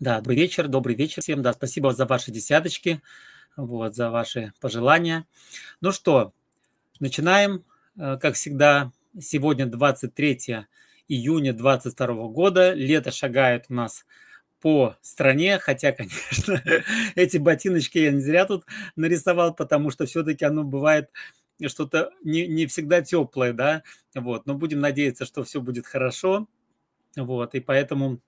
Да, добрый вечер, добрый вечер всем. Да, спасибо за ваши десяточки, вот, за ваши пожелания. Ну что, начинаем, э, как всегда, сегодня 23 июня 2022 года. Лето шагает у нас по стране, хотя, конечно, эти ботиночки я не зря тут нарисовал, потому что все-таки оно бывает что-то не, не всегда теплое, да, вот, но будем надеяться, что все будет хорошо, вот, и поэтому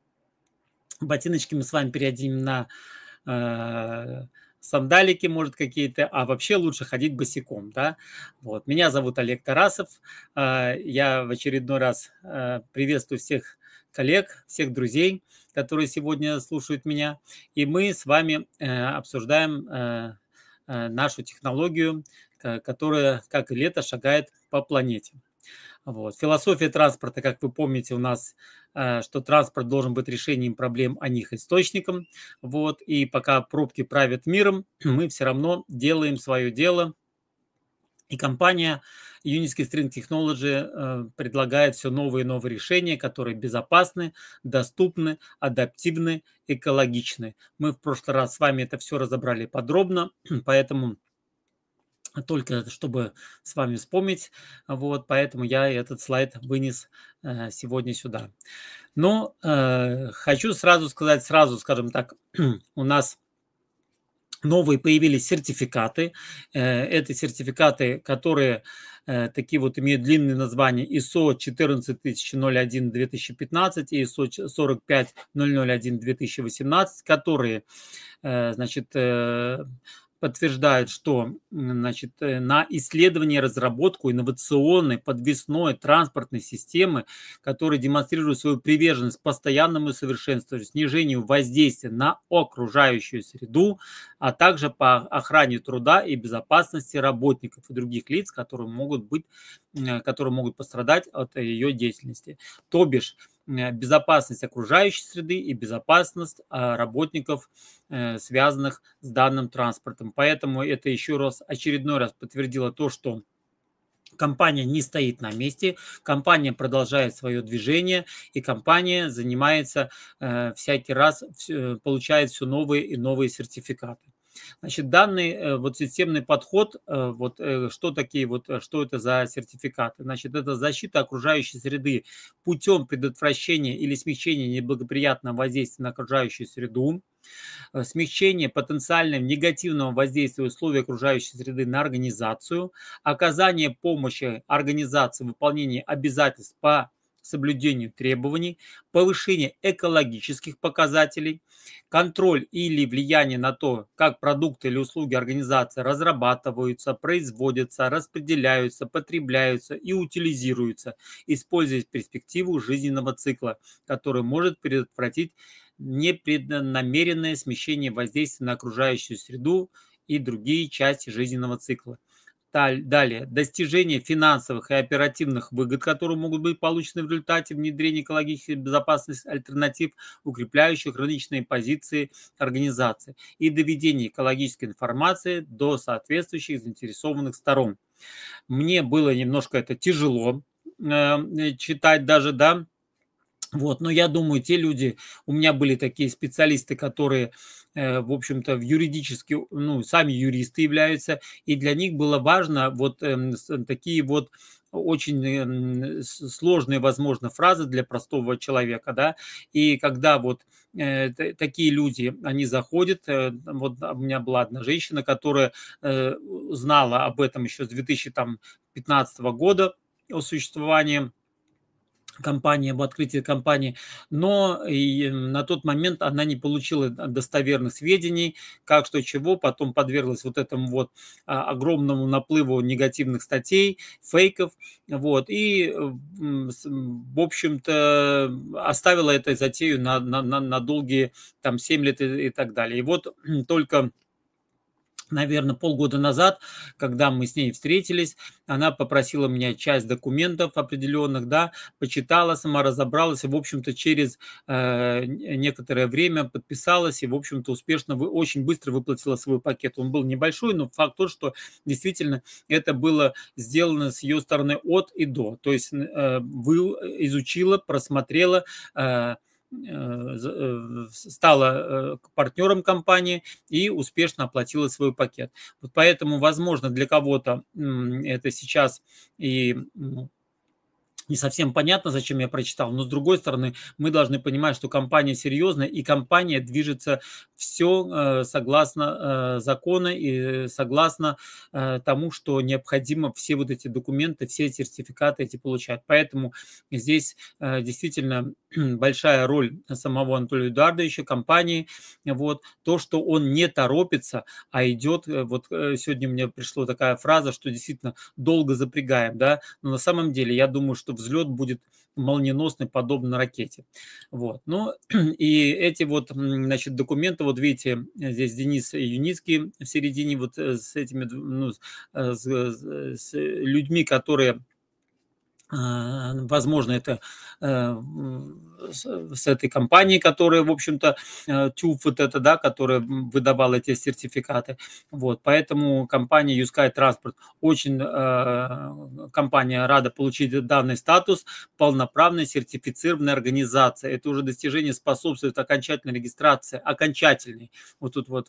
ботиночки мы с вами переоденем на э, сандалики, может, какие-то, а вообще лучше ходить босиком, да. Вот. Меня зовут Олег Тарасов, э, я в очередной раз э, приветствую всех коллег, всех друзей, которые сегодня слушают меня, и мы с вами э, обсуждаем э, э нашу технологию, которая, как и лето, шагает по планете. Вот. Философия транспорта, как вы помните, у нас, э, что транспорт должен быть решением проблем, а не их источником. Вот. И пока пробки правят миром, мы все равно делаем свое дело. И компания Unitsky String Technology э, предлагает все новые и новые решения, которые безопасны, доступны, адаптивны, экологичны. Мы в прошлый раз с вами это все разобрали подробно, поэтому только чтобы с вами вспомнить. Вот, поэтому я этот слайд вынес э, сегодня сюда. Но э, хочу сразу сказать, сразу, скажем так, у нас новые появились сертификаты. Э, это сертификаты, которые э, такие вот имеют длинные названия ISO 14001-2015 и ISO 45001-2018, которые, значит, подтверждают, что значит, э, на исследование, разработку инновационной подвесной транспортной системы, которая демонстрирует свою приверженность постоянному совершенствованию, снижению воздействия на окружающую среду, а также по охране труда и безопасности работников и других лиц, которые могут, быть, э, которые могут пострадать от э, ее деятельности. То бишь, Э, безопасность окружающей среды и безопасность а, работников, э, связанных с данным транспортом. Поэтому это еще раз, очередной раз подтвердило то, что Компания не стоит на месте, компания продолжает свое движение, и компания занимается э, всякий раз, э, получает все новые и новые сертификаты. Значит, данный э, вот системный подход, э, вот э, что такие вот, что это за сертификаты? Значит, это защита окружающей среды путем предотвращения или смягчения неблагоприятного воздействия на окружающую среду, смягчение потенциального негативного воздействия условий окружающей среды на организацию, оказание помощи организации в выполнении обязательств по соблюдению требований, повышение экологических показателей, контроль или влияние на то, как продукты или услуги организации разрабатываются, производятся, распределяются, потребляются и утилизируются, используя перспективу жизненного цикла, который может предотвратить непреднамеренное смещение воздействия на окружающую среду и другие части жизненного цикла. Далее, достижение финансовых и оперативных выгод, которые могут быть получены в результате внедрения экологической безопасности альтернатив, укрепляющих рыночные позиции организации и доведение экологической информации до соответствующих заинтересованных сторон. Мне было немножко это тяжело эм, э, читать даже, да, вот, но я думаю, те люди, у меня были такие специалисты, которые Э, в общем-то, в юридически, ну, сами юристы являются, и для них было важно вот эм, э, такие вот очень эм, сложные, возможно, фразы для простого человека, да, и когда вот э, такие люди, они заходят, вот у меня была одна женщина, которая знала об этом еще с 2015 года о существовании компании, об открытии компании, но и э, на тот момент она не получила э, достоверных сведений, как что чего, потом подверглась вот этому вот а, огромному наплыву негативных статей, фейков, вот, и, э, в общем-то, оставила эту затею на, на, на долгие там 7 лет и, и так далее. И вот только наверное, полгода назад, когда мы с ней встретились, она попросила меня часть документов определенных, да, почитала, сама разобралась, и, в общем-то, через э, некоторое время подписалась и, в общем-то, успешно, вы, очень быстро выплатила свой пакет. Он был небольшой, но факт тот, что действительно это было сделано с ее стороны от и до. То есть э, вы э, изучила, просмотрела, э, Э, э, стала э, партнером компании и успешно оплатила свой пакет. Вот поэтому, возможно, для кого-то это сейчас и ну, не совсем понятно, зачем я прочитал, но с другой стороны, мы должны понимать, что компания серьезная и компания движется все э, согласно э, закону и согласно э, тому, что необходимо все вот эти документы, все сертификаты эти получать. Поэтому здесь действительно большая роль самого Анатолия Эдуардовича, компании. Вот. То, что он не торопится, а идет, вот сегодня мне пришла такая фраза, что действительно долго запрягаем, да, но на самом деле я думаю, что взлет будет молниеносный, подобно ракете. Вот. Ну, и эти вот, значит, документы вот вот видите, э, здесь Денис Юницкий в середине вот э, с этими ну, с, э, с людьми, которые а, ну, возможно, это э, с этой компанией, которая, в общем-то, э, ТЮФ вот это, да, которая выдавала эти сертификаты. Вот, поэтому компания Юскай Транспорт очень, э, компания рада получить данный статус полноправной сертифицированной организации. Это уже достижение способствует окончательной регистрации, окончательной, вот тут вот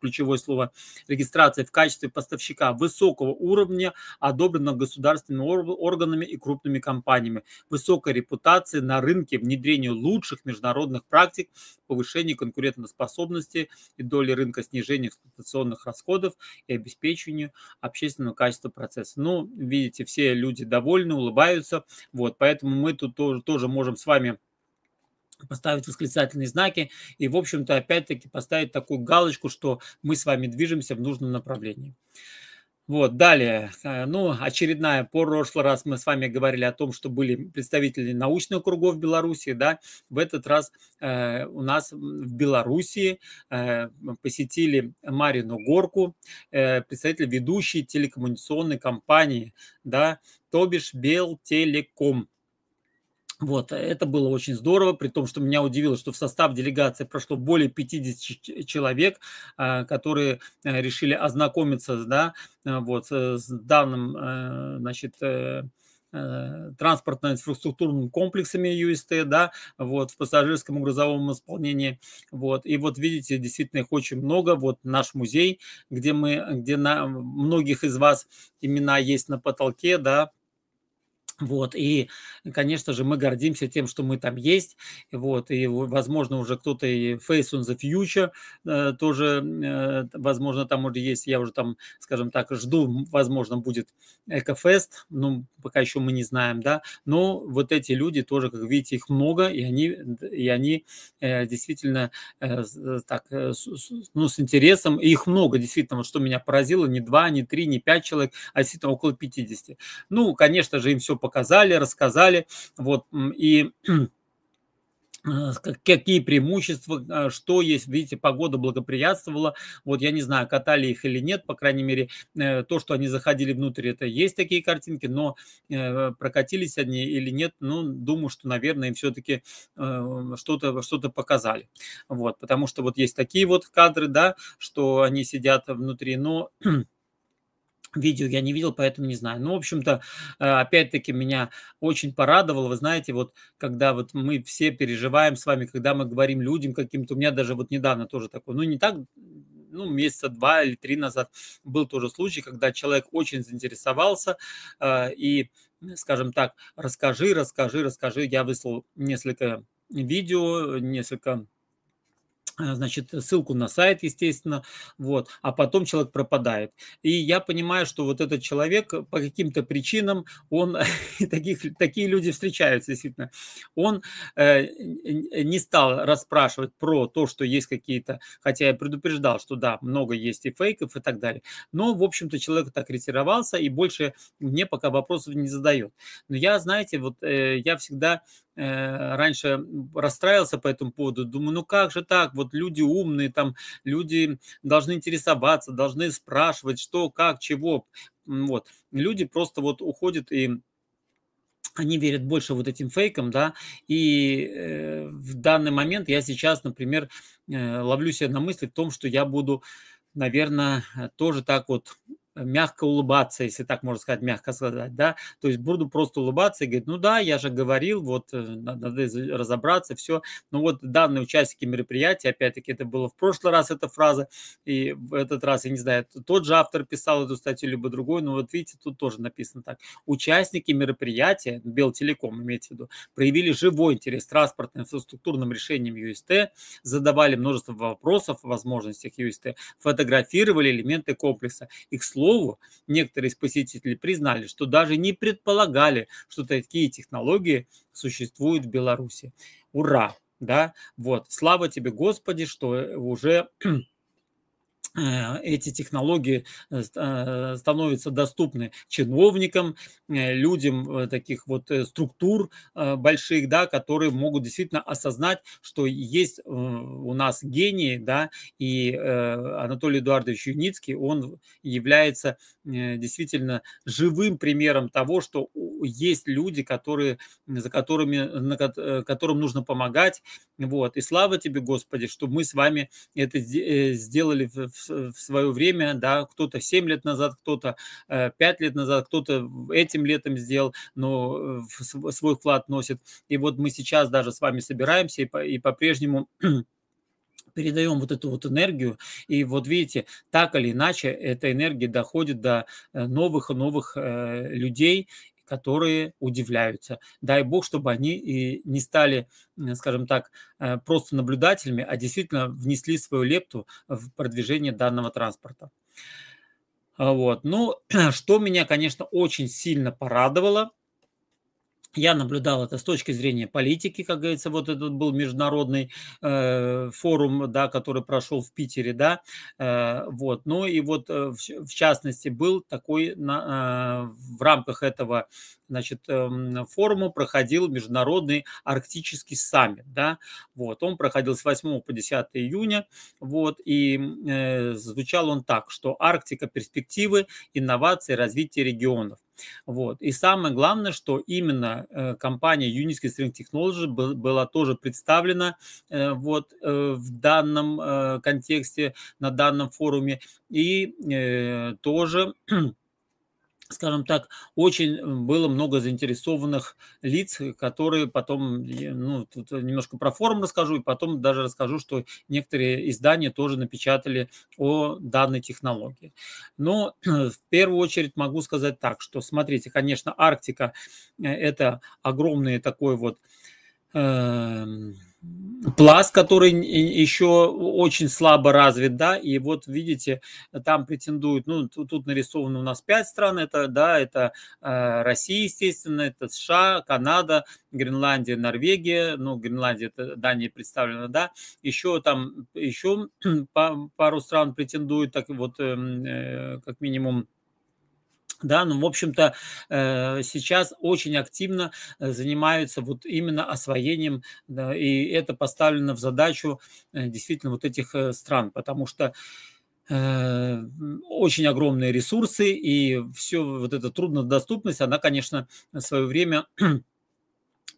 ключевое слово, регистрации в качестве поставщика высокого уровня, одобренного государственными органами и крупными крупными компаниями, высокой репутации на рынке, внедрению лучших международных практик, повышению конкурентоспособности и доли рынка, снижению эксплуатационных расходов и обеспечению общественного качества процесса. Ну, видите, все люди довольны, улыбаются. Вот, поэтому мы тут тоже, тоже можем с вами поставить восклицательные знаки и, в общем-то, опять-таки поставить такую галочку, что мы с вами движемся в нужном направлении. Вот, далее, э, ну, очередная, по прошлый раз мы с вами говорили о том, что были представители научных кругов Беларуси, да, в этот раз э, у нас в Беларуси э, посетили Марину Горку, э, представитель ведущей телекоммуникационной компании, да, то бишь Белтелеком. Вот, это было очень здорово, при том, что меня удивило, что в состав делегации прошло более 50 э, человек, а, которые э, решили ознакомиться да, э, вот, с данным значит, транспортно инфраструктурным комплексами UST, да, вот, в пассажирском и грузовом исполнении, вот, и вот видите, действительно их очень много, вот наш музей, где мы, где на многих из вас имена есть на потолке, да, вот, и, конечно же, мы гордимся тем, что мы там есть, вот, и, возможно, уже кто-то и Face on the Future э, тоже, э, возможно, там уже есть, я уже там, скажем так, жду, возможно, будет Экофест, ну, пока еще мы не знаем, да, но вот эти люди тоже, как видите, их много, и они, и они э, действительно э, э так, э, с, ну, с интересом, и их много, действительно, вот что меня поразило, не два, не три, не пять человек, а действительно около 50. Ну, конечно же, им все по показали, рассказали, вот, и э, какие преимущества, э, что есть, видите, погода благоприятствовала, вот я не знаю, катали их или нет, по крайней мере, э, то, что они заходили внутрь, это есть такие картинки, но прокатились они или нет, ну, думаю, что, наверное, им все-таки что-то что показали, вот, потому что вот есть такие вот кадры, да, что они сидят внутри, но Видео я не видел, поэтому не знаю. Ну, в общем-то, э, опять-таки меня очень порадовало. Вы знаете, вот когда вот мы все переживаем с вами, когда мы говорим людям каким-то, у меня даже вот недавно тоже такое, ну, не так ну, месяца два или три назад был тоже случай, когда человек очень заинтересовался э, и, скажем так, расскажи, расскажи, расскажи. Я выслал несколько видео, несколько а, значит, ссылку на сайт, естественно, вот, а потом человек пропадает. И я понимаю, что вот этот человек э, по каким-то причинам, он, таких, такие люди встречаются, действительно, он э, не стал расспрашивать про то, что есть какие-то, хотя я предупреждал, что да, много есть и фейков и так далее, но, в общем-то, человек так ретировался и больше мне пока вопросов не задает. Но я, знаете, вот э, я всегда Э, раньше расстраивался по этому поводу, думаю, ну как же так, вот люди умные, там люди должны интересоваться, должны спрашивать, что, как, чего. Вот. Люди просто вот уходят и они верят больше вот этим фейкам, да, и э, в данный момент я сейчас, например, э, ловлю себя на мысли в том, что я буду, наверное, тоже так вот мягко улыбаться, если так можно сказать, мягко сказать, да, то есть буду просто улыбаться и говорить, ну да, я же говорил, вот э, надо э, разобраться, все, ну вот данные участники мероприятия, опять-таки это было в прошлый раз эта фраза, и в этот раз, я не знаю, тот же автор писал эту статью, либо другой, но вот видите, тут тоже написано так, участники мероприятия, Белтелеком имеется в виду, проявили живой интерес к транспортно-инфраструктурным решениям UST, задавали множество вопросов о возможностях UST, фотографировали элементы комплекса, их сложно слову, некоторые из посетителей признали, что даже не предполагали, что такие технологии существуют в Беларуси. Ура! Да, вот, слава тебе, Господи, что уже Э, эти технологии э, э, становятся доступны чиновникам, людям таких вот структур больших, да, которые могут действительно осознать, что есть у нас гении, да, и Анатолий Эдуардович Юницкий, он является действительно живым примером того, что есть люди, которые, за которыми, на, которым нужно помогать, вот, и слава тебе, Господи, что мы с вами это сделали в в свое время, да, кто-то 7 лет назад, кто-то 5 э, лет назад, кто-то этим летом сделал, но э, свой вклад носит. И вот мы сейчас даже с вами собираемся и, по, и по-прежнему передаем вот эту вот энергию, и вот видите, так или иначе эта энергия доходит до э, новых и новых людей, которые удивляются. Дай бог, чтобы они и не стали, скажем так, э, просто наблюдателями, а действительно внесли свою лепту в продвижение данного транспорта. А вот. Ну, что меня, конечно, очень сильно порадовало, я наблюдал это с точки зрения политики, как говорится, вот этот был международный э, форум, да, который прошел в Питере, да, э, вот. Ну и вот э, в, в частности был такой на, э, в рамках этого, значит, э, форума проходил международный арктический саммит, да, вот. Он проходил с 8 по 10 июня, вот. И э, звучал он так, что Арктика перспективы, инновации, развитие регионов. Вот. И самое главное, что именно э, компания Unisky String Technology была тоже представлена э, вот э, в данном контексте, на данном форуме, и тоже скажем так, очень было много заинтересованных лиц, э, которые потом, э, ну, тут э, немножко про форум расскажу, и потом даже расскажу, что некоторые издания тоже напечатали о данной технологии. Но в первую очередь могу сказать так, что, смотрите, конечно, Арктика – это огромное такое вот э Пласт, который еще очень слабо развит, да, и вот видите, там претендуют, ну, тут, тут нарисовано у нас пять стран, это, да, это э, Россия, естественно, это США, Канада, Гренландия, Норвегия, ну, Гренландия, это Дания представлена, да, еще там, еще пару стран претендуют, так вот, эм, э, как минимум, да, ну, в общем-то, э, сейчас очень активно э, занимаются вот именно освоением, да, и это поставлено в задачу э, действительно вот этих стран, потому что очень огромные ресурсы, и все вот эта труднодоступность, она, конечно, в свое время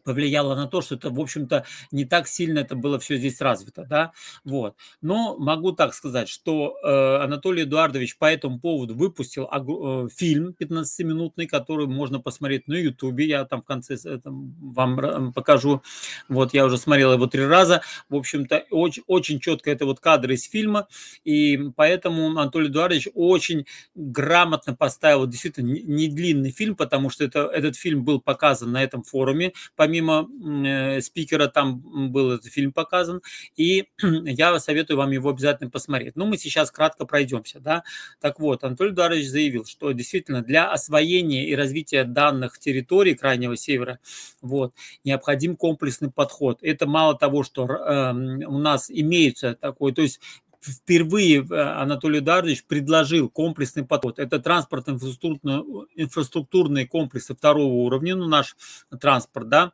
повлияло на то, что это, в общем-то, не так сильно это было все здесь развито, да, вот. Но могу так сказать, что э, Анатолий Эдуардович по этому поводу выпустил э, фильм 15-минутный, который можно посмотреть на Ютубе, я там в конце э, там, вам покажу, вот, я уже смотрел его три раза, в общем-то, очень, очень четко это вот кадры из фильма, и поэтому Анатолий Эдуардович очень грамотно поставил действительно не длинный фильм, потому что это, этот фильм был показан на этом форуме, помимо помимо э, спикера там был этот фильм показан, и я советую вам его обязательно посмотреть. Ну, мы сейчас кратко пройдемся, да. Так вот, Анатолий Дуарович заявил, что действительно для освоения и развития данных территорий Крайнего Севера, вот, необходим комплексный подход. Это мало того, что э, у нас имеется такой, то есть впервые э, Анатолий Дардович предложил комплексный подход. Это транспорт э, инфраструктурные комплексы второго уровня, ну наш транспорт, да,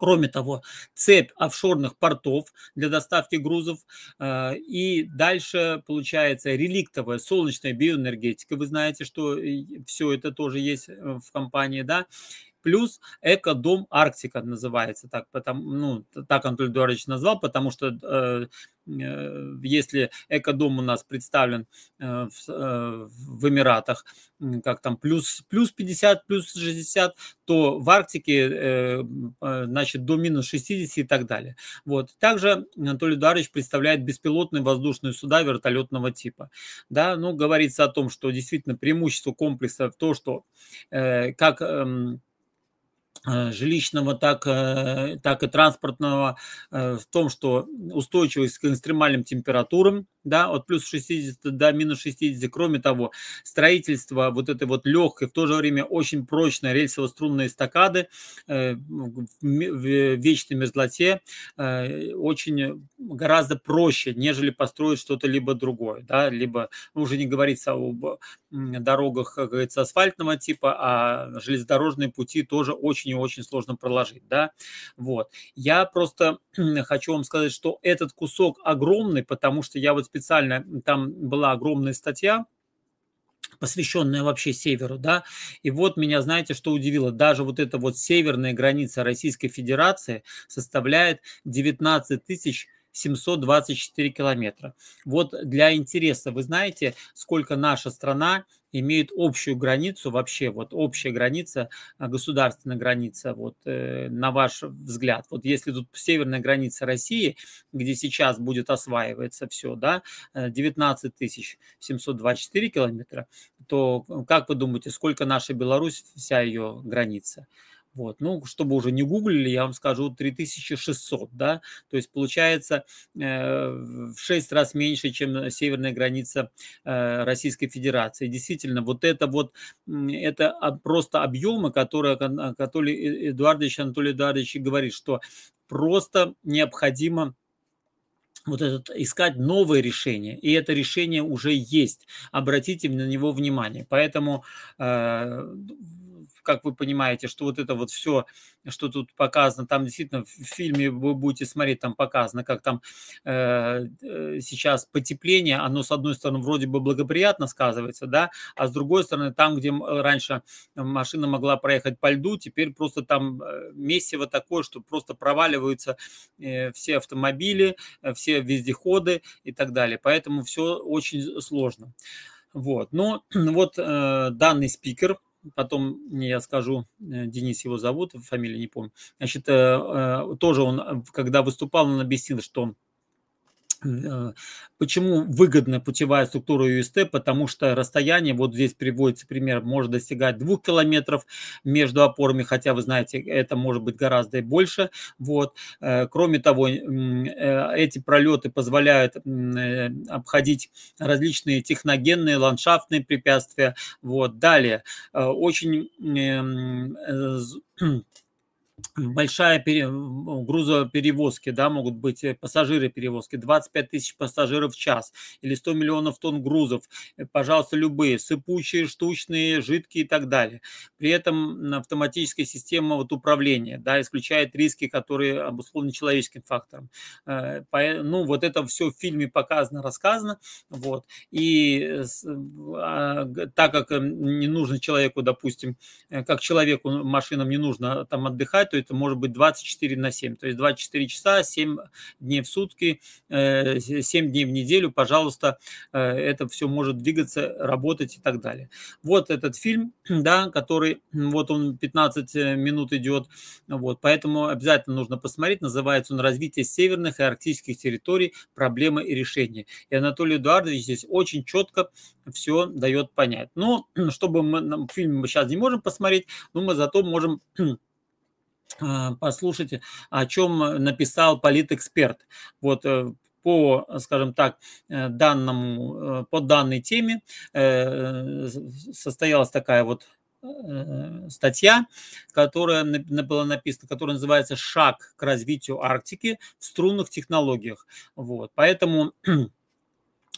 Кроме того, цепь офшорных портов для доставки грузов. Э, и дальше получается реликтовая солнечная биоэнергетика. Вы знаете, что э, все это тоже есть э, в компании, да плюс эко-дом Арктика называется так, потому, ну, так Анатолий Эдуардович назвал, потому что э, э, если эко-дом у нас представлен э, в, э, в Эмиратах, как там, плюс, плюс 50, плюс 60, то в Арктике, э, э значит, до минус 60 и так далее. Вот. Также Анатолий Эдуардович представляет беспилотные воздушные суда вертолетного типа. Да, ну, говорится о том, что действительно преимущество комплекса в то, что э, как... Э, Э, жилищного, так, э, так и транспортного, э, в том, что устойчивость к экстремальным температурам, да, от плюс 60 до минус 60. Кроме того, строительство вот этой вот легкой, в то же время очень прочной рельсово-струнной эстакады в, в вечной мерзлоте очень гораздо проще, нежели построить что-то либо другое, да, либо ну, уже не говорится об дорогах, как говорится, асфальтного типа, а железнодорожные пути тоже очень очень и очень сложно проложить, да, вот. Я просто хочу вам сказать, что этот кусок огромный, потому что я вот специально, там была огромная статья, посвященная вообще северу, да, и вот меня, знаете, что удивило, даже вот эта вот северная граница Российской Федерации составляет 19 тысяч 724 километра. Вот для интереса, вы знаете, сколько наша страна имеет общую границу вообще, вот общая граница, а, государственная граница, вот э, на ваш взгляд, вот если тут северная граница России, где сейчас будет осваиваться все, да, 19 э, 724 километра, то э, как вы думаете, сколько наша Беларусь, вся ее граница? Вот. Ну, чтобы уже не гуглили, я вам скажу 3600, да, то есть получается э, в 6 раз меньше, чем северная граница э, Российской Федерации. Действительно, вот это вот, это просто объемы, которые, которые а, э, Эдуардович, Анатолий Эдуардович говорит, что просто необходимо вот этот, искать новые решения. И это решение уже есть. Обратите на него внимание. Поэтому э, как вы понимаете, что вот это вот все, что тут показано, там действительно в фильме вы будете смотреть, там показано, как там э, э, сейчас потепление, оно с одной стороны вроде бы благоприятно сказывается, да, а с другой стороны там, где раньше машина могла проехать по льду, теперь просто там э, месиво такое, что просто проваливаются э, все автомобили, э, все вездеходы и так далее. Поэтому все очень сложно. Вот, но ну, вот э, данный спикер, потом я скажу, э, Денис его зовут, фамилия не помню. Значит, э, э, тоже он, когда выступал, он объяснил, что он а, почему выгодна путевая структура ЮСТ? Потому что расстояние, вот здесь приводится пример, может достигать 2 километров между опорами, хотя вы знаете, это может быть гораздо и больше. Вот. Э, кроме того, э, эти пролеты позволяют э, обходить различные техногенные, ландшафтные препятствия. Вот. Далее, очень большая пере... грузоперевозки, да, могут быть э, пассажиры перевозки, 25 тысяч пассажиров в час или 100 миллионов тонн грузов, э, пожалуйста, любые, сыпучие, штучные, жидкие и так далее. При этом автоматическая система вот управления, да, исключает риски, которые обусловлены человеческим фактором. Э, ну, вот это все в фильме показано, рассказано, вот, и а, так как не нужно человеку, допустим, как человеку, машинам не нужно там отдыхать, то это может быть 24 на 7. То есть 24 часа, 7 дней в сутки, 7 э, дней в неделю, пожалуйста, э, это все может двигаться, работать и так далее. Вот этот фильм, да, который, вот он 15 э, минут идет, вот, поэтому обязательно нужно посмотреть, называется он «Развитие северных и арктических территорий. Проблемы и решения». И Анатолий Эдуардович здесь очень четко все дает понять. Но чтобы мы, фильм мы сейчас не можем посмотреть, но мы зато можем А, послушайте, о чем написал политэксперт. Вот э, по, скажем так, э, данному, э, по данной теме состоялась такая вот статья, которая была написана, которая называется «Шаг к развитию Арктики в струнных технологиях». Вот, поэтому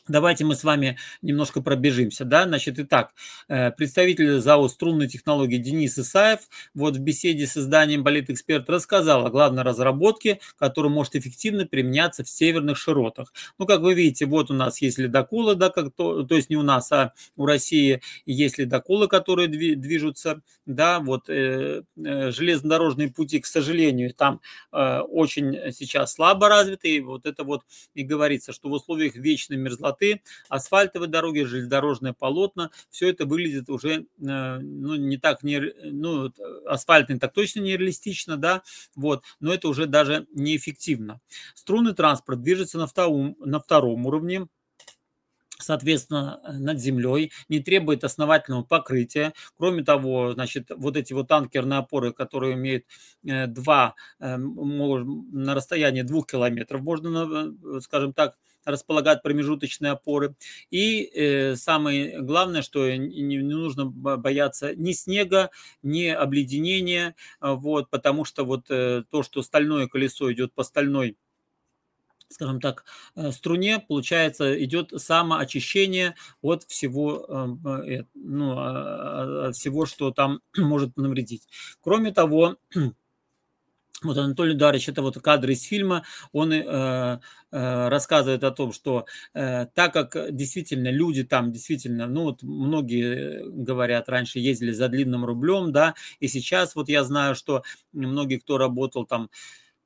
Давайте мы с вами немножко пробежимся. Да? Значит, итак, э, представитель ЗАО «Струнные технологии» Денис Исаев вот в беседе с изданием Болит эксперт рассказал о главной разработке, которая может эффективно применяться в северных широтах. Ну, как вы видите, вот у нас есть ледоколы, да, как то, то есть не у нас, а у России есть ледоколы, которые движутся. Да? Вот, э, э, железнодорожные пути, к сожалению, там э, очень сейчас слабо развиты. И вот это вот и говорится, что в условиях вечной мерзлоты плоты, асфальтовые дороги, железнодорожное полотно. Все это выглядит уже э, ну, не так, не, ну, асфальтный так точно нереалистично, да, вот, но это уже даже неэффективно. Струнный транспорт движется на втором, на втором уровне, соответственно, над землей, не требует основательного покрытия. Кроме того, значит, вот эти вот танкерные опоры, которые имеют э, два, э, на расстоянии двух километров, можно, скажем так, располагают промежуточные опоры. И э, самое главное, что не, нужно бояться ни снега, ни обледенения, вот, потому что вот э, то, что стальное колесо идет по стальной скажем так, э, струне, получается, идет самоочищение от всего, ну, а, а, от всего, что там может навредить. Кроме того, вот Анатолий Дарович, это вот кадры из фильма, он э, э, рассказывает о том, что э, так как действительно люди там действительно, ну вот многие э, говорят, раньше ездили за длинным рублем, да, и сейчас вот я знаю, что многие, кто работал там,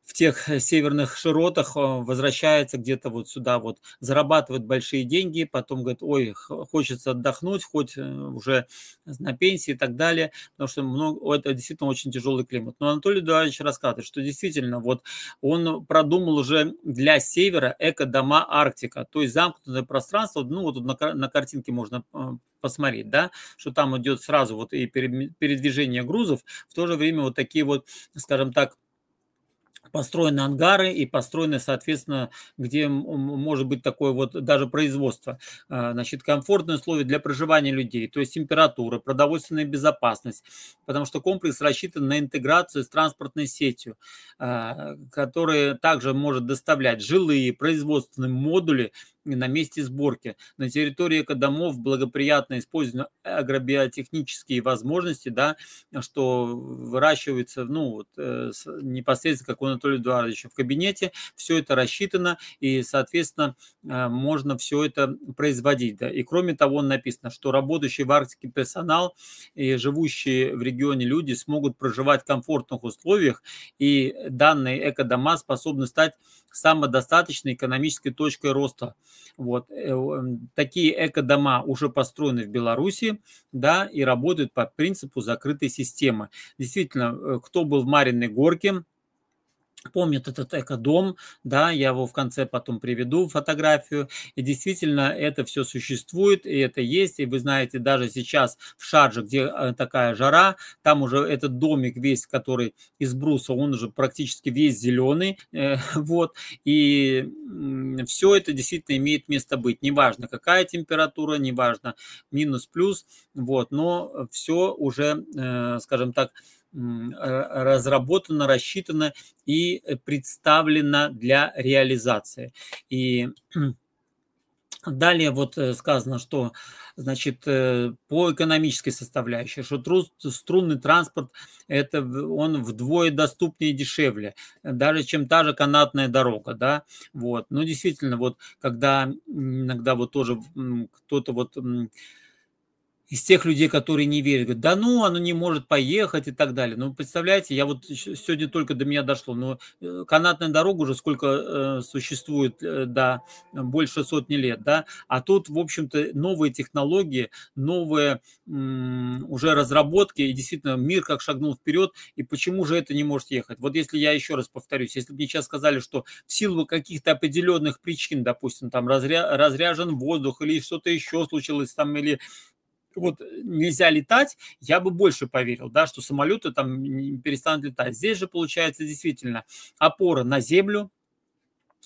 в тех э, северных широтах э, возвращается где-то вот сюда вот, зарабатывает большие деньги, потом говорит, ой, хочется отдохнуть, хоть э, уже на пенсии и так далее, потому что много, это действительно очень тяжелый климат. Но Анатолий Эдуардович рассказывает, что действительно вот он продумал уже для севера эко-дома Арктика, то есть замкнутое пространство, ну вот тут на, на картинке можно посмотреть, да, что там идет сразу вот и передвижение грузов, в то же время вот такие вот, скажем так, построены ангары и построены, соответственно, где может быть такое вот даже производство. А, значит, комфортные условия для проживания людей, то есть температура, продовольственная безопасность, потому что комплекс рассчитан на интеграцию с транспортной сетью, а, которая также может доставлять жилые, производственные модули на месте сборки. На территории экодомов благоприятно использованы агробиотехнические возможности, да, что выращивается ну, вот, э, непосредственно, как у Анатолия Эдуардовича, в кабинете. Все это рассчитано, и, соответственно, э, можно все это производить. Да. И кроме того, написано, что работающий в Арктике персонал и живущие в регионе люди смогут проживать в комфортных условиях, и данные экодома способны стать самодостаточной экономической точкой роста. Вот. Э, такие эко-дома уже построены в Беларуси, да, и работают по принципу закрытой системы. Действительно, э, кто был в Мариной горке, помнят этот эко дом, да, я его в конце потом приведу фотографию, и действительно это все существует, и это есть, и вы знаете, даже сейчас в Шарже, где э, такая жара, там уже этот домик весь, который из бруса, он уже практически весь зеленый, э, вот, и все это действительно имеет место быть, неважно какая температура, неважно минус, плюс, вот, но все уже, э, скажем так, разработана, рассчитана и э, представлена для реализации. И Далее вот э, сказано, что значит, э, по экономической составляющей, что труд, струнный транспорт, это он вдвое доступнее и дешевле, даже чем та же канатная дорога, да, вот. Ну, действительно, вот, когда иногда вот тоже кто-то вот из тех людей, которые не верят, говорят, да ну, оно не может поехать и так далее. Ну, представляете, я вот сегодня только до меня дошло, но э, канатная дорога уже сколько э, существует, э, да, больше сотни лет, да, а тут, в общем-то, новые технологии, новые уже разработки, и действительно мир как шагнул вперед, и почему же это не может ехать? Вот если я еще раз повторюсь, если бы мне сейчас сказали, что в силу каких-то определенных причин, допустим, там разря разряжен воздух или что-то еще случилось там, или вот э, нельзя летать, я бы больше поверил, да, что самолеты там перестанут летать. Здесь же получается действительно опора на землю,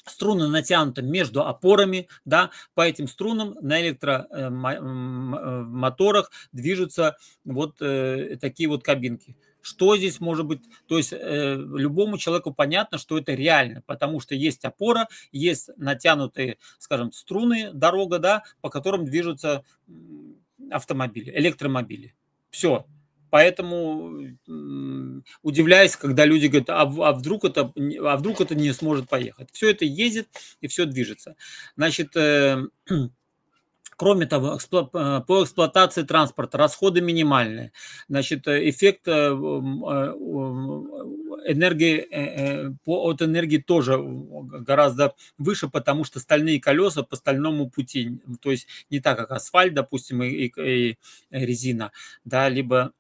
струны натянуты между опорами, да, по этим струнам на электромоторах э, э, движутся вот э, такие вот кабинки. Что здесь может быть? То есть э, любому человеку понятно, что это реально, потому что есть опора, есть натянутые, скажем, струны, дорога, да, по которым движутся автомобили, электромобили. Все. Поэтому удивляюсь, когда люди говорят, а, а, вдруг это, а вдруг это не сможет поехать. Все это ездит и все движется. Значит, э, кроме того, э, по эксплуатации транспорта расходы минимальные. Значит, э, эффект э, энергии, э, э, от энергии тоже гораздо выше, потому что стальные колеса по стальному пути, то есть не так, как асфальт, допустим, и, и, и резина, да, либо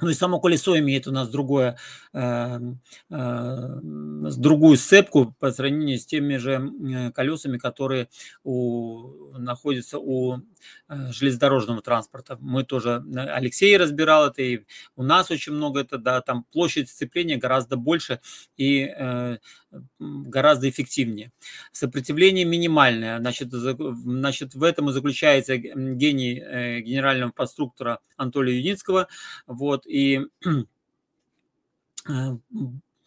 ну и само колесо имеет у нас другое, эм, э, э, другую сцепку по сравнению с теми же колесами, которые у, находятся у э, железнодорожного транспорта. Мы тоже, э, Алексей разбирал это, и у нас очень много это, да, там площадь сцепления гораздо больше, и э, гораздо эффективнее. Сопротивление минимальное. Значит, значит в этом и заключается гений э, генерального конструктора Анатолия Юницкого. Вот, и э,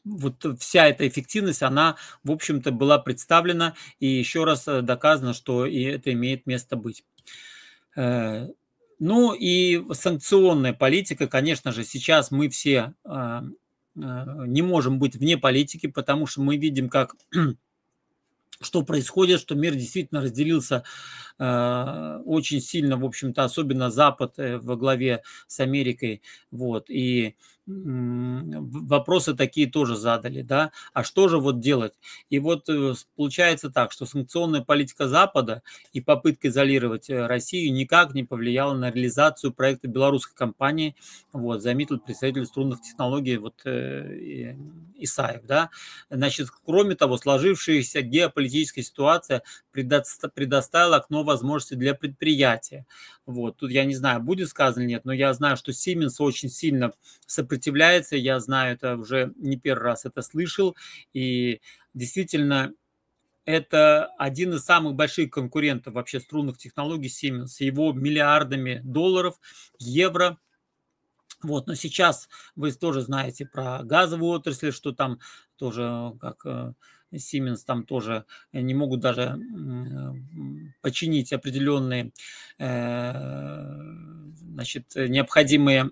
вот вся эта эффективность, она, в общем-то, была представлена и еще раз э, доказано, что и это имеет место быть. Ну и санкционная политика, конечно же, сейчас мы все Э, не можем быть вне политики, потому что мы видим, как что происходит, что мир действительно разделился э, очень сильно, в общем-то, особенно Запад э, во главе с Америкой, вот, и вопросы такие тоже задали, да, а что же вот делать? И вот э, получается так, что санкционная политика Запада и попытка изолировать э, Россию никак не повлияла на реализацию проекта белорусской компании, вот, заметил представитель струнных технологий вот э, Исаев, да. Значит, кроме того, сложившаяся геополитическая ситуация предоставила окно возможности для предприятия. Вот, тут я не знаю, будет сказано или нет, но я знаю, что Siemens очень сильно сопротивляется сопротивляется, я знаю это уже не первый раз это слышал, и действительно это один из самых больших конкурентов вообще струнных технологий Siemens, его миллиардами долларов, евро, вот, но сейчас вы тоже знаете про газовую отрасль, что там тоже, как э, Siemens, там тоже не могут даже э, починить определенные, э, значит, необходимые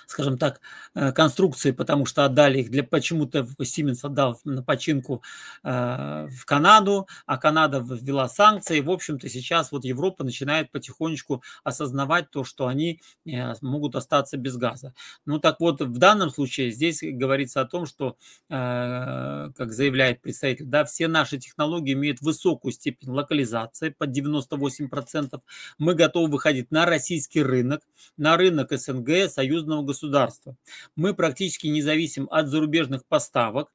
скажем так, э, конструкции, потому что отдали их для почему-то Сименс отдал на починку э, в Канаду, а Канада ввела санкции. В общем-то, сейчас вот Европа начинает потихонечку осознавать то, что они э, могут остаться без газа. Ну так вот, в данном случае здесь говорится о том, что, как заявляет представитель, да, все наши технологии имеют высокую степень локализации под 98%. Мы готовы выходить на российский рынок, на рынок СНГ, союзного государства государства. Мы практически не зависим от зарубежных поставок,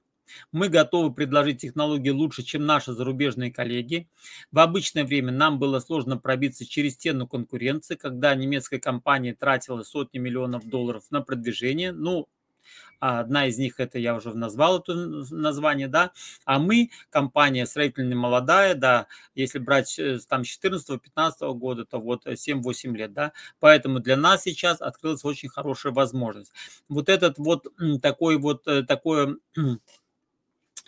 мы готовы предложить технологии лучше, чем наши зарубежные коллеги. В обычное время нам было сложно пробиться через стену конкуренции, когда немецкая компания тратила сотни миллионов долларов на продвижение. Ну, а одна из них, это я уже назвал это название, да. А мы, компания строительная молодая, да, если брать э, там 14-15 года, то вот 7-8 э, лет, да. Поэтому для нас сейчас открылась очень хорошая возможность. Вот этот вот такой вот, э, такой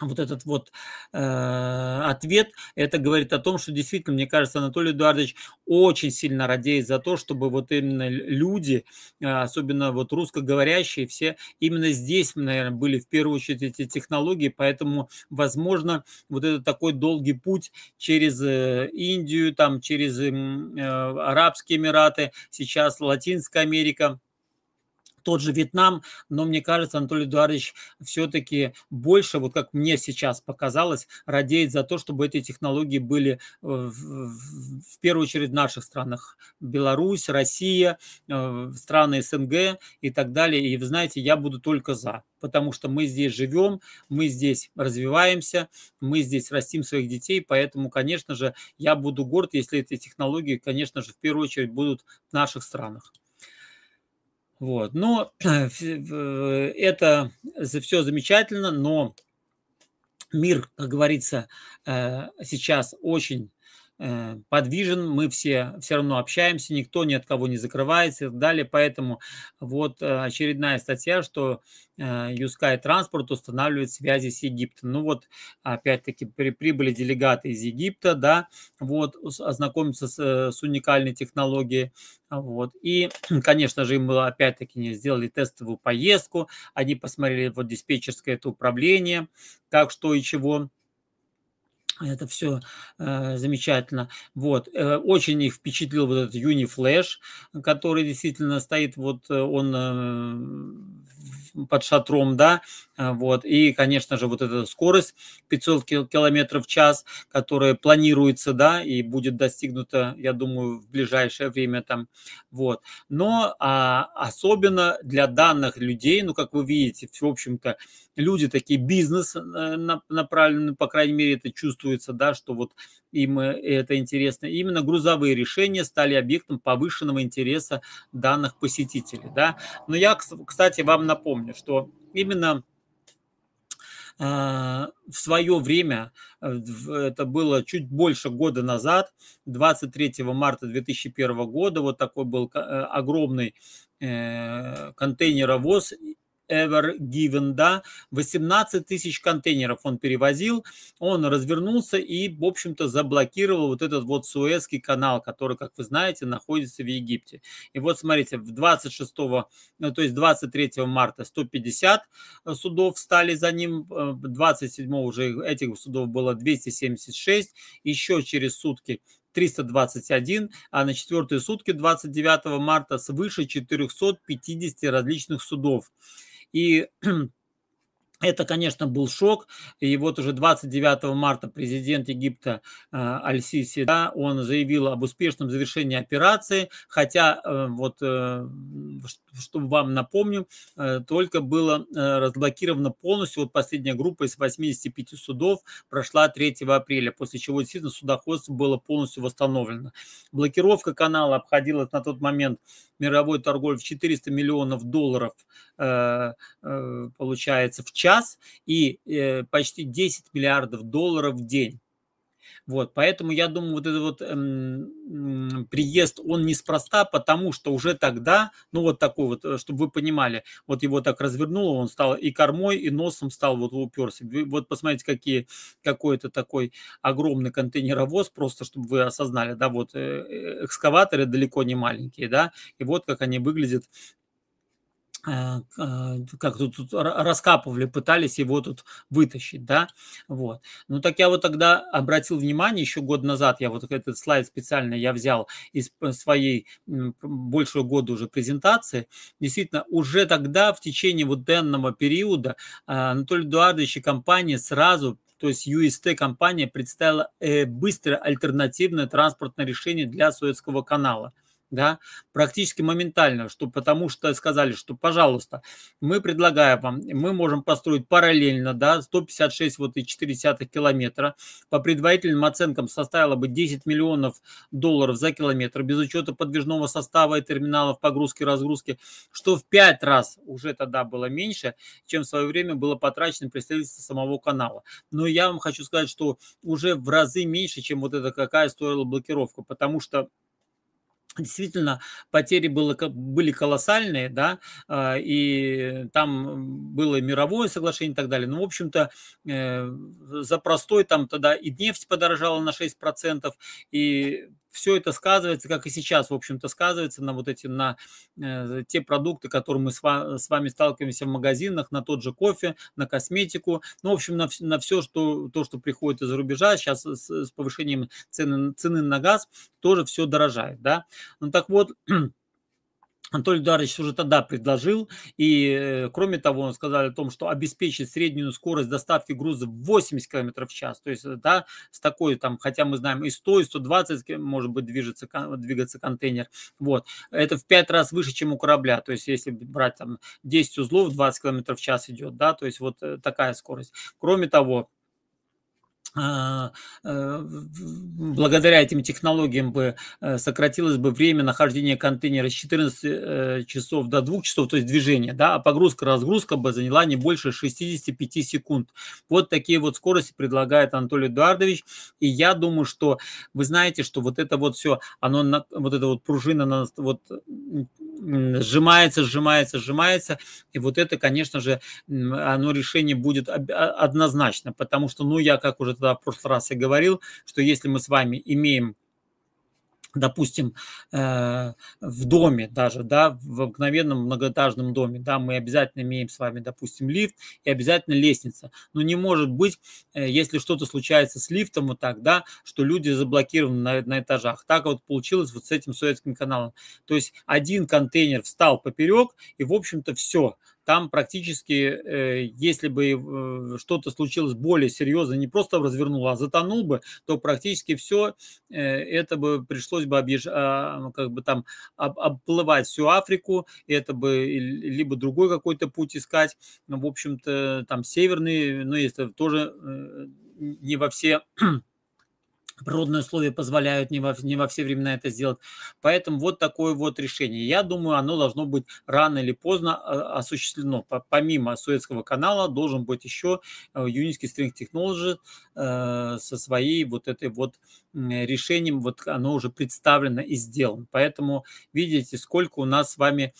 вот этот вот э, ответ, это говорит о том, что действительно, мне кажется, Анатолий Эдуардович очень сильно радеет за то, чтобы вот именно люди, э, особенно вот русскоговорящие все, именно здесь, наверное, были в первую очередь эти технологии, поэтому, возможно, вот этот такой долгий путь через э, Индию, там, через э, Арабские Эмираты, сейчас Латинская Америка – тот же Вьетнам, но мне кажется, Анатолий Эдуардович все-таки больше, вот как мне сейчас показалось, радеет за то, чтобы эти технологии были э, в, в первую очередь в наших странах. Беларусь, Россия, э, страны СНГ и так далее. И вы знаете, я буду только за, потому что мы здесь живем, мы здесь развиваемся, мы здесь растим своих детей, поэтому, конечно же, я буду горд, если эти технологии, конечно же, в первую очередь будут в наших странах. Вот. Но это все замечательно, но мир, как говорится, э, сейчас очень Э, подвижен, мы все все равно общаемся, никто ни от кого не закрывается и так далее. Поэтому вот э, очередная статья, что э, Юскай Транспорт устанавливает связи с Египтом. Ну вот, опять-таки, при прибыли делегаты из Египта, да, вот, ознакомиться с, с уникальной технологией, вот. И, конечно же, им было, опять-таки, не сделали тестовую поездку, они посмотрели вот диспетчерское это управление, как, что и чего, это все э, замечательно. Вот. Э, очень их впечатлил вот этот Uniflash, который действительно стоит, вот э, он э, под шатром, да, а, вот. И, конечно же, вот эта скорость 500 км в час, которая планируется, да, и будет достигнута, я думаю, в ближайшее время там. Вот. Но а, особенно для данных людей, ну, как вы видите, в общем-то, люди такие бизнес э, направлены, по крайней мере, это чувствуется, да, что вот им э, это интересно. именно грузовые решения стали объектом повышенного интереса данных посетителей, да. Но я, кстати, вам напомню, что именно а, в свое время, э, это было чуть больше года назад, 23 марта 2001 года, вот такой был э, огромный э, контейнеровоз Ever Given, да, 18 тысяч контейнеров он перевозил, он развернулся и, в общем-то, заблокировал вот этот вот Суэцкий канал, который, как вы знаете, находится в Египте. И вот, смотрите, в 26, ну то есть 23 марта 150 судов стали за ним, 27 э, уже этих судов было 276, еще через сутки 321, а на четвертые сутки 29 марта свыше 450 различных судов. И Это, конечно, был шок. И вот уже 29 марта президент Египта а, Аль-Сиси, да, он заявил об успешном завершении операции, хотя, э, вот, э, чтобы вам напомню, э, только было разблокировано полностью, вот последняя группа из 85 судов прошла 3 апреля, после чего действительно судоходство было полностью восстановлено. Блокировка канала обходилась на тот момент мировой торговли в 400 миллионов долларов, получается, в час час и э, почти 10 миллиардов долларов в день. Вот, поэтому я думаю, вот этот вот эм, приезд, он неспроста, потому что уже тогда, ну вот такой вот, э, чтобы вы понимали, вот его так развернуло, он стал и кормой, и носом стал вот уперся. Вы, вот посмотрите, какие, какой это такой огромный контейнеровоз, просто чтобы вы осознали, да, вот э, э, экскаваторы далеко не маленькие, да, и вот как они выглядят Э, э, как тут, тут раскапывали, пытались его тут вытащить, да, вот. Ну, так я вот тогда обратил внимание, еще год назад я вот этот слайд специально я взял из э, своей больше года уже презентации, действительно, уже тогда в течение вот данного периода Анатолий Эдуардович и компания сразу то есть UST компания представила быстрое альтернативное транспортное решение для Советского канала – да, практически моментально, что, потому что сказали, что, пожалуйста, мы предлагаем вам, мы можем построить параллельно, да, 156 вот и 40 километра, по предварительным оценкам составило бы 10 миллионов долларов за километр, без учета подвижного состава и терминалов погрузки, разгрузки, что в 5 раз уже тогда было меньше, чем в свое время было потрачено при самого канала. Но я вам хочу сказать, что уже в разы меньше, чем вот это какая стоила блокировка, потому что Действительно, потери было, были колоссальные, да, а, и там было мировое соглашение и так далее. Но ну, в общем-то, э, за простой там тогда и нефть подорожала на 6%, и все это сказывается, как и сейчас, в общем-то, сказывается на вот эти, на э, те продукты, которые мы с, ва- с вами сталкиваемся в магазинах, на тот же кофе, на косметику, ну, в общем, на, на все, что, то, что приходит из-за рубежа, сейчас с, с повышением цены, цены на газ тоже все дорожает, да. Ну, так вот, Анатолий Дарович уже тогда предложил, и э, кроме того, он сказал о том, что обеспечить среднюю скорость доставки груза в 80 км в час, то есть, э, да, с такой там, хотя мы знаем и 100, и 120, может быть, движется, двигаться контейнер, вот, это в 5 раз выше, чем у корабля, то есть, если брать там 10 узлов, 20 км в час идет, да, то есть, вот э, такая скорость. Кроме того, а, э, благодаря этим технологиям бы э, сократилось бы время нахождения контейнера с 14 э, часов до 2 часов, то есть движение, да, а погрузка-разгрузка бы заняла не больше 65 секунд. Вот такие вот скорости предлагает Анатолий Эдуардович, и я думаю, что вы знаете, что вот это вот все, оно, вот эта вот пружина, она вот сжимается, сжимается, сжимается, и вот это, конечно же, оно решение будет а, однозначно, потому что, ну, я как уже тогда да, в прошлый раз я говорил, что если мы с вами имеем допустим, э, в доме даже, да, в обыкновенном многоэтажном доме, да, мы обязательно имеем с вами, допустим, лифт и обязательно лестница. Но не может быть, э, если что-то случается с лифтом вот так, да, что люди заблокированы на, на этажах. Так вот получилось вот с этим советским каналом. То есть один контейнер встал поперек, и, в общем-то, все там практически, э, если бы э, что-то случилось более серьезно, не просто развернуло, а затонул бы, то практически все э, это бы пришлось бы объезж... А, ну, как бы там обплывать всю Африку, это бы либо другой какой-то путь искать, ну, в общем-то, там северный, ну, если тоже не во все природные условия позволяют не во, не во все времена это сделать. Поэтому вот такое вот решение. Я думаю, оно должно быть рано или поздно а, осуществлено. Помимо Суэцкого канала должен быть еще Unity э, String Technology э, со своей вот этой вот решением. Вот оно уже представлено и сделано. Поэтому видите, сколько у нас с вами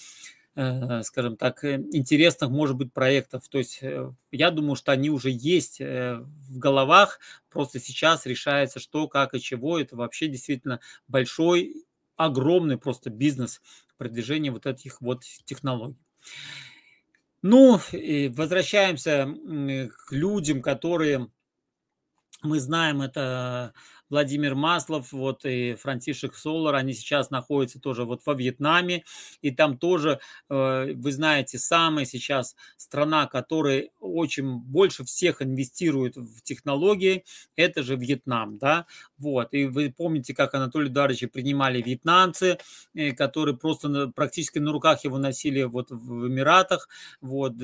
Э, скажем так, э, интересных, может быть, проектов. То есть э, я думаю, что они уже есть в головах, просто сейчас решается, что, как и чего. Это вообще действительно большой, огромный просто бизнес продвижения вот этих вот технологий. Ну, возвращаемся к людям, которые мы знаем, это Владимир Маслов, вот и Франтишек Солар, они сейчас находятся тоже вот во Вьетнаме, и там тоже, э, вы знаете, самая сейчас страна, которая очень больше всех инвестирует в технологии, это же Вьетнам, да, вот, и вы помните, как Анатолий Дарыч принимали вьетнамцы, э, которые просто практически на руках его носили вот в Эмиратах, вот,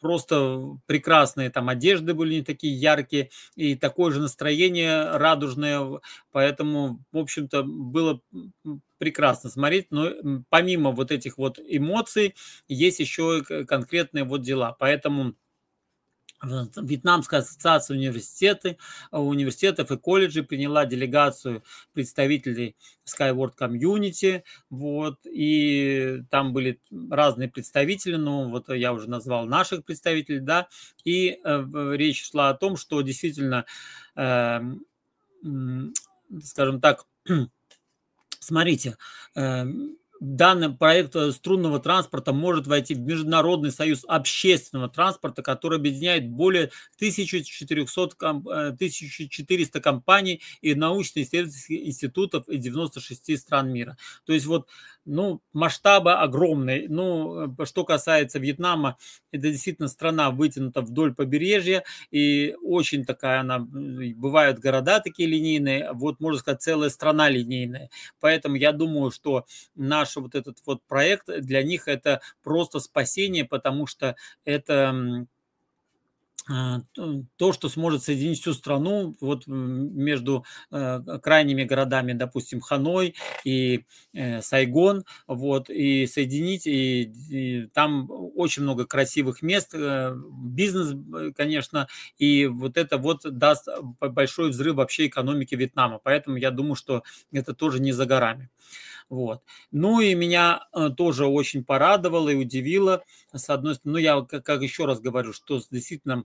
просто прекрасные там одежды были не такие яркие, и такое же настроение радужное сложные, поэтому, в общем-то, было прекрасно смотреть, но помимо вот этих вот эмоций есть еще и конкретные вот дела, поэтому... Вьетнамская ассоциация университеты, а, университетов и колледжей приняла делегацию представителей Skyward Community, вот, и там были разные представители, ну, вот я уже назвал наших представителей, да, и э, речь шла о том, что действительно э, скажем так, смотрите, э, данный проект э, струнного транспорта может войти в Международный союз общественного транспорта, который объединяет более 1400, 1400 э, компаний и научно-исследовательских институтов из 96 стран мира. То есть вот ну, масштабы огромные. Ну, э, что касается Вьетнама, это действительно страна вытянута вдоль побережья, и очень такая она, бывают города такие линейные, вот, можно сказать, целая страна линейная. Поэтому я думаю, что наш вот этот вот проект для них это просто спасение, потому что это а, то, что сможет соединить всю страну вот между э, крайними городами, допустим, Ханой и э, Сайгон, вот, и соединить, и, и там очень много красивых мест, э, бизнес, конечно, и вот это вот даст большой взрыв вообще экономики Вьетнама, поэтому я думаю, что это тоже не за горами. Вот. Ну и меня тоже очень порадовало и удивило, с одной стороны, ну я как, как еще раз говорю, что действительно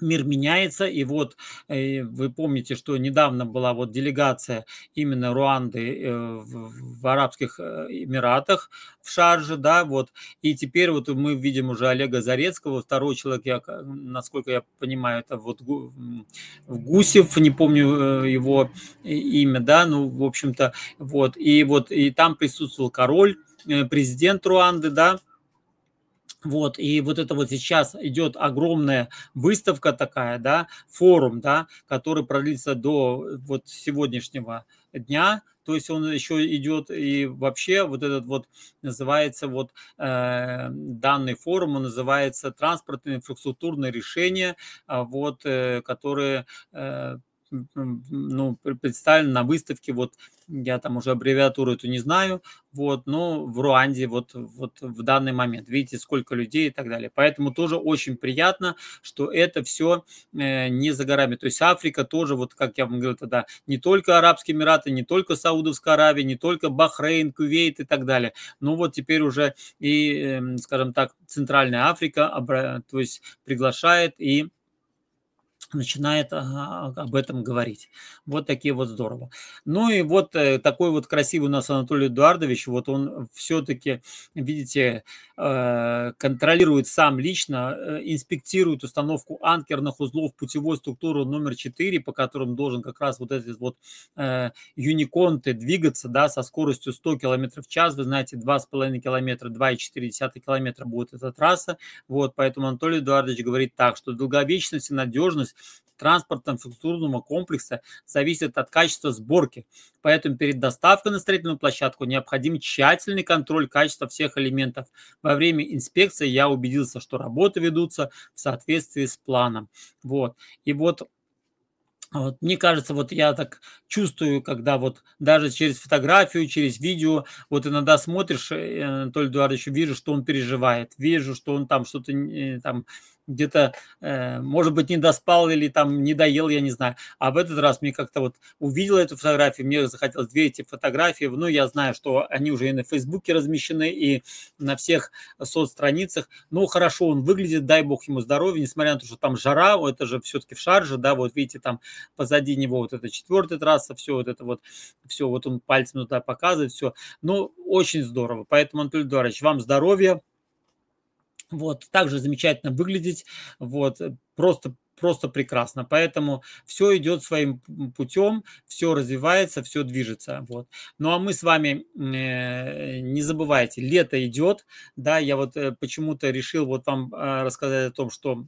мир меняется, и вот э, вы помните, что недавно была вот делегация именно Руанды э, в Арабских э, Эмиратах в Шарже, да, вот, и теперь вот мы видим уже Олега Зарецкого, второй человек, я, насколько я понимаю, это вот Гусев, не помню его имя, да, ну, в общем-то, вот, и вот, и там присутствовал король, президент Руанды, да, вот, и вот это вот сейчас идет огромная выставка такая, да, форум, да, который продлится до вот сегодняшнего дня, то есть он еще идет и вообще вот этот вот называется вот э, данный форум, он называется транспортные инфраструктурные решения, а, вот, э, которые э, ну, представлен на выставке, вот я там уже аббревиатуру эту не знаю, вот, но в Руанде вот, вот в данный момент, видите, сколько людей и так далее. Поэтому тоже очень приятно, что это все э, не за горами. То есть Африка тоже, вот как я вам говорил тогда, не только Арабские Эмираты, не только Саудовская Аравия, не только Бахрейн, Кувейт и так далее. Но вот теперь уже и, эм, скажем так, Центральная Африка, то есть приглашает и начинает об этом говорить. Вот такие вот здорово. Ну и вот э, такой вот красивый у нас Анатолий Эдуардович, вот он все-таки, видите, э, контролирует сам лично, э, инспектирует установку анкерных узлов путевой структуры номер 4, по которым должен как раз вот эти вот юниконты двигаться, да, со скоростью 100 км в час, вы знаете, 2,5 километра, 2,4 километра будет эта трасса, вот, поэтому Анатолий Эдуардович говорит так, что долговечность и надежность транспортно-инфраструктурного комплекса зависит от качества сборки. Поэтому перед доставкой на строительную площадку необходим тщательный контроль качества всех элементов. Во время инспекции я убедился, что работы ведутся в соответствии с планом. Вот. И вот вот, мне кажется, вот я так чувствую, когда вот даже через фотографию, через видео, вот иногда смотришь, э, Анатолий Эдуардович, вижу, что он переживает, вижу, что он там что-то э, там где-то, э, может быть, не доспал или там не доел, я не знаю. А в этот раз мне как-то вот увидел эту фотографию, мне захотелось две эти фотографии. Ну, я знаю, что они уже и на Фейсбуке размещены, и на всех соцстраницах. Ну, хорошо он выглядит, дай бог ему здоровья, несмотря на то, что там жара, это же все-таки в шарже, да, вот видите, там позади него вот эта четвертая трасса, все вот это вот, все вот он пальцем туда показывает, все. Ну, очень здорово. Поэтому, Анатолий Эдуардович, вам здоровья вот, также замечательно выглядеть, вот, э, просто просто прекрасно. Поэтому все идет своим путем, все развивается, все движется. Вот. Ну а мы с вами, э, не забывайте, лето идет. Да, я вот э, почему-то решил вот вам э, рассказать о том, что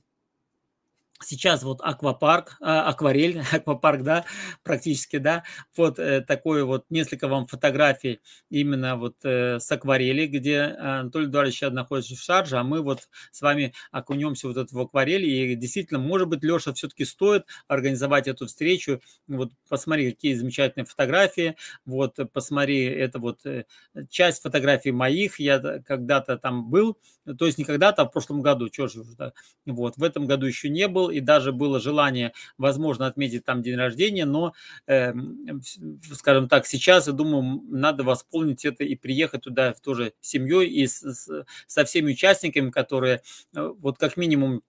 Сейчас вот аквапарк, а, акварель, аквапарк, да, практически, да, вот э, такое вот несколько вам фотографий именно вот э, с акварели, где Анатолий Эдуардович сейчас находится в Шарже, а мы вот с вами окунемся вот в акварели, и действительно, может быть, Леша, все-таки стоит организовать эту встречу, вот посмотри, какие замечательные фотографии, вот посмотри, это вот э, часть фотографий моих, я когда-то там был, то есть не когда-то, а в прошлом году, что же, да, вот, в этом году еще не был, и даже было желание, возможно, отметить там день рождения, но, э, скажем так, сейчас, я думаю, надо восполнить это и приехать туда тоже семьей и с, с, со всеми участниками, которые э, вот как минимум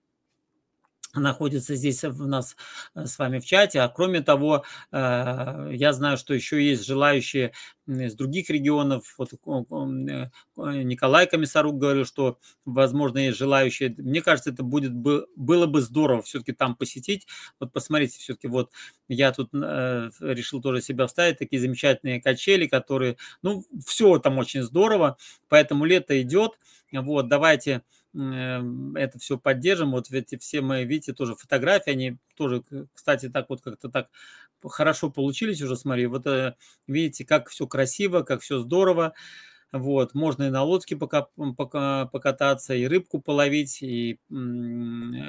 находится здесь в нас э, с вами в чате. А кроме того, э, я знаю, что еще есть желающие из других регионов. Вот э, Николай Комиссарук говорил, что, возможно, есть желающие. Мне кажется, это будет, было бы здорово все-таки там посетить. Вот посмотрите, все-таки вот я тут решил тоже себя вставить. Такие замечательные качели, которые... Ну, все там очень здорово. Поэтому лето идет. Вот, давайте это все поддержим. Вот эти все мои, видите, тоже фотографии, они тоже, кстати, так вот как-то так хорошо получились уже, смотри. Вот э, видите, как все красиво, как все здорово. Вот, можно и на лодке пока, пока, покататься, и рыбку половить, и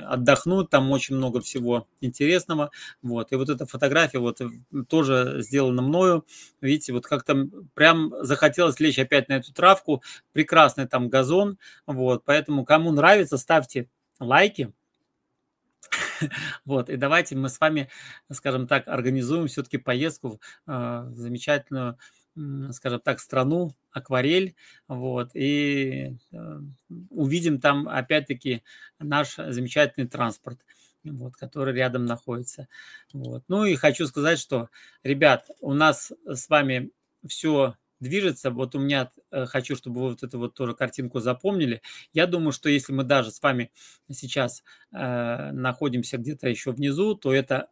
отдохнуть. Там очень много всего интересного. Вот, и вот эта фотография вот тоже сделана мною. Видите, вот как то прям захотелось лечь опять на эту травку. Прекрасный там газон. Вот, поэтому кому нравится, ставьте лайки. Вот, и давайте мы с вами, скажем так, организуем все-таки поездку в э, замечательную скажем так, страну, акварель, вот, и э, увидим там, опять-таки, наш замечательный транспорт, вот, который рядом находится. Вот. Ну и хочу сказать, что, ребят, у нас с вами все движется. Вот у меня, э, хочу, чтобы вы вот эту вот тоже картинку запомнили. Я думаю, что если мы даже с вами сейчас э, находимся где-то еще внизу, то это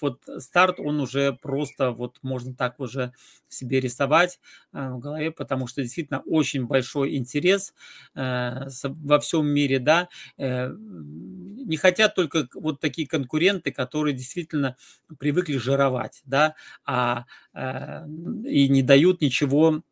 вот старт, он уже просто вот можно так уже себе рисовать э, в голове, потому что действительно очень большой интерес э, во всем мире, да. Э, не хотят только вот такие конкуренты, которые действительно привыкли жировать, да, а Э, и не дают ничего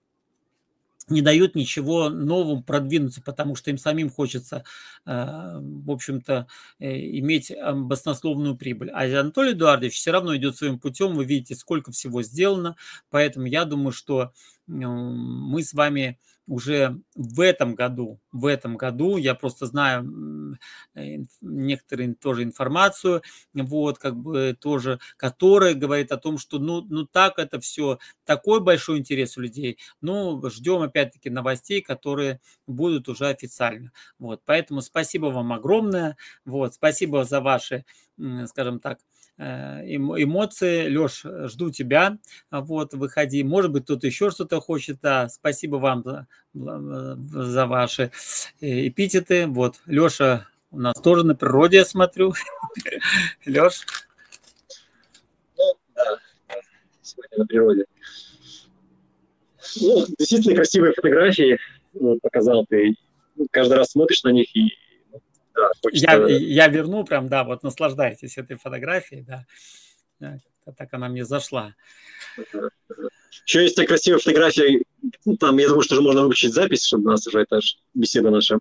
не дают ничего новым продвинуться, потому что им самим хочется, э, в общем-то, э, иметь баснословную прибыль. А Анатолий Эдуардович все равно идет своим путем, вы видите, сколько всего сделано, поэтому я думаю, что мы с вами уже в этом году, в этом году, я просто знаю э, некоторые тоже информацию, вот, как бы тоже, которая говорит о том, что ну, ну так это все, такой большой интерес у людей, ну, ждем опять-таки новостей, которые будут уже официально, вот, поэтому спасибо вам огромное, вот, спасибо за ваши, скажем так, Э, эмоции. Леш, жду тебя. Вот, выходи. Может быть, кто-то еще что-то хочет. Да, спасибо вам за, э, ваши э, эпитеты. Вот, Леша у нас тоже на природе, я смотрю. Леш? Ну, да, сегодня на природе. Ну, действительно красивые фотографии ну, показал ты. Каждый раз смотришь на них и да, хочется... я, я верну прям, да, вот наслаждайтесь этой фотографией, да. да так она мне зашла. Еще есть такая красивая фотография, там, я думаю, что же можно выключить запись, чтобы у нас уже эта беседа наша.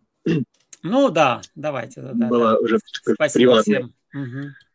Ну да, давайте. Да, Была да. уже Спасибо приватная. всем. Угу.